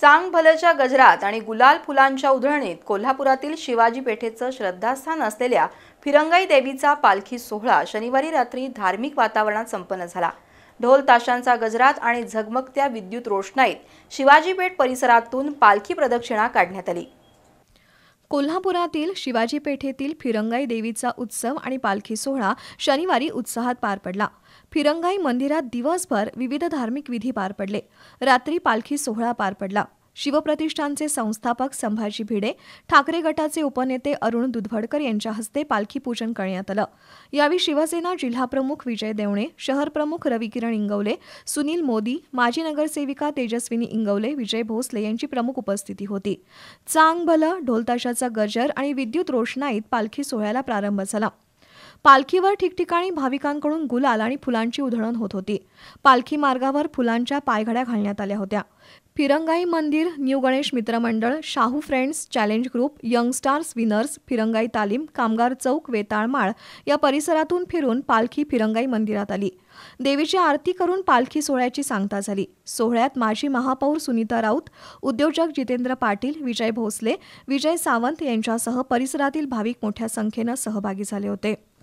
चांगभलच्या गजरात आणि गुलाल फुलांच्या उधळणीत कोल्हापुरातील शिवाजी पेठेचं श्रद्धास्थान असलेल्या फिरंगाई देवीचा पालखी सोहळा शनिवारी रात्री धार्मिक वातावरणात संपन्न झाला ढोल ताशांचा गजरात आणि झगमगत्या विद्युत रोषणाईत शिवाजीपेठ परिसरातून पालखी प्रदक्षिणा काढण्यात आली कोल्हापुरातील शिवाजी पेठेतील फिरंगाई देवीचा उत्सव आणि पालखी सोहळा शनिवारी उत्साहात पार पडला फिरंगाई मंदिरात दिवसभर विविध धार्मिक विधी पार पडले रात्री पालखी सोहळा पार पडला शिवप्रतिष्ठानचे संस्थापक संभाजी भिडे ठाकरे गटाचे उपनेते अरुण दुधवडकर यांच्या हस्ते पालखी पूजन करण्यात आलं यावेळी शिवसेना जिल्हाप्रमुख विजय देवणे शहरप्रमुख रविकिरण इंगवले सुनील मोदी माजी नगरसेविका तेजस्विनी इंगवले विजय भोसले यांची प्रमुख उपस्थिती होती चांग भलं ढोलताशाचा गजर आणि विद्युत रोषणाईत पालखी सोहळ्याला प्रारंभ झाला पालखीवर ठिकठिकाणी भाविकांकडून गुलाल आणि फुलांची उधळण होत होती पालखी मार्गावर फुलांच्या पायघड्या घालण्यात आल्या होत्या फिरंगाई मंदिर न्यू गणेश मित्रमंडळ Shahu friends challenge group youngstars winners Phirangai तालीम कामगार चौक वेताळमाळ या परिसरातून फिरून पालखी फिरंगाई मंदिरात आली देवीची आरती करून पालखी सोहळ्याची सांगता झाली सोहळ्यात माजी महापौर सुनीता राऊत उद्योजक जितेंद्र पाटील विजय भोसले विजय सावंत यांच्यासह परिसरातील भाविक मोठ्या संख्येनं सहभागी झाले होते